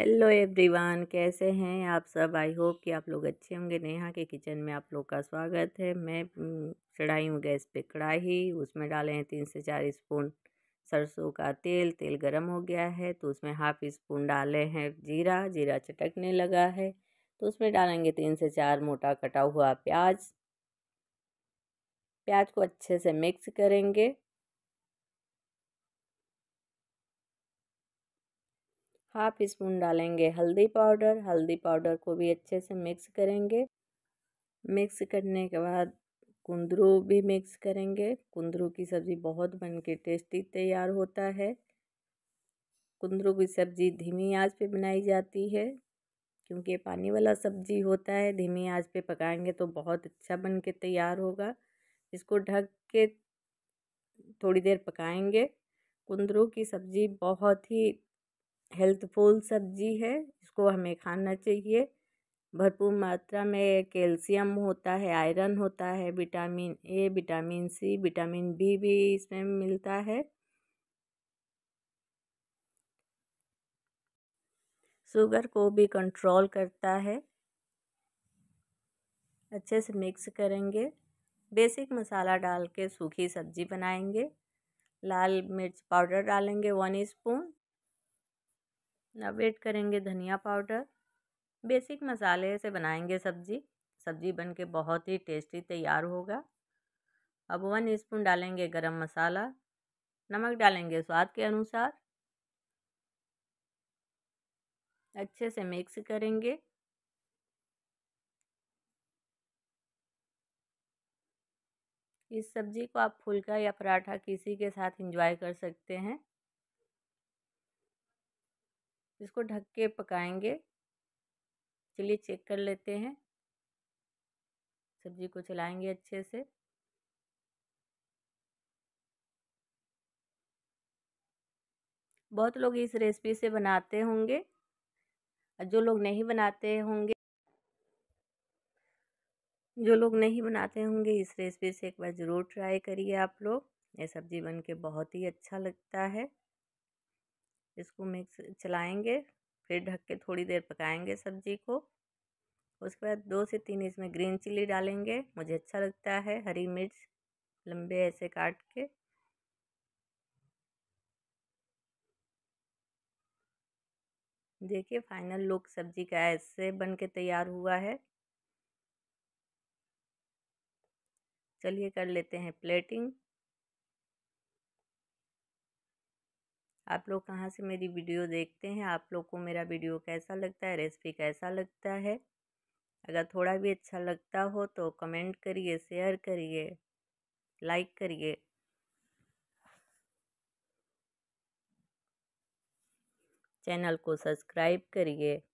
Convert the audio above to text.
hello everyone कैसे हैं आप सब आई होप कि आप लोग अच्छे होंगे नेहा के किचन में आप लोग का स्वागत है मैं चढ़ाई हूँ गैस पे कढ़ाई उसमें डाले हैं तीन से चार स्पून सरसों का तेल तेल गरम हो गया है तो उसमें हाफ स्पून डाले हैं जीरा जीरा चटकने लगा है तो उसमें डालेंगे तीन से चार मोटा कटा हुआ प्याज प्याज को अच्छे से मिक्स करेंगे हाफ स्पून डालेंगे हल्दी पाउडर हल्दी पाउडर को भी अच्छे से मिक्स करेंगे मिक्स करने के बाद कुंदरू भी मिक्स करेंगे कुंदरू की सब्ज़ी बहुत बन के टेस्टी तैयार होता है कुंदरू की सब्ज़ी धीमी आंच पे बनाई जाती है क्योंकि पानी वाला सब्ज़ी होता है धीमी आंच पे पकाएंगे तो बहुत अच्छा बन के तैयार होगा इसको ढक के थोड़ी देर पकाएंगे कुंदरू की सब्ज़ी बहुत ही हेल्थफुल सब्जी है इसको हमें खाना चाहिए भरपूर मात्रा में कैल्शियम होता है आयरन होता है vitamin A vitamin C vitamin B भी इसमें मिलता है शुगर को भी कंट्रोल करता है अच्छे से मिक्स करेंगे बेसिक मसाला डाल के सूखी सब्जी बनाएंगे लाल मिर्च पाउडर डालेंगे वन स्पून अब ऐड करेंगे धनिया पाउडर बेसिक मसाले से बनाएंगे सब्ज़ी सब्ज़ी बन के बहुत ही टेस्टी तैयार होगा अब वन स्पून डालेंगे गरम मसाला नमक डालेंगे स्वाद के अनुसार अच्छे से मिक्स करेंगे इस सब्ज़ी को आप फुलका या पराठा किसी के साथ इंजॉय कर सकते हैं इसको ढक के पकाएंगे चलिए चेक कर लेते हैं सब्जी को चलाएंगे अच्छे से बहुत लोग इस रेसिपी से बनाते होंगे और जो लोग नहीं बनाते होंगे जो लोग नहीं बनाते होंगे इस रेसिपी से एक बार ज़रूर ट्राई करिए आप लोग ये सब्ज़ी बन के बहुत ही अच्छा लगता है इसको मिक्स चलाएंगे फिर ढक के थोड़ी देर पकाएंगे सब्जी को उसके बाद दो से तीन इसमें ग्रीन चिली डालेंगे मुझे अच्छा लगता है हरी मिर्च लंबे ऐसे काट के देखिए फाइनल लुक सब्जी का ऐसे बन के तैयार हुआ है चलिए कर लेते हैं प्लेटिंग आप लोग कहाँ से मेरी वीडियो देखते हैं आप लोग को मेरा वीडियो कैसा लगता है रेसिपी कैसा लगता है अगर थोड़ा भी अच्छा लगता हो तो कमेंट करिए शेयर करिए लाइक करिए चैनल को सब्सक्राइब करिए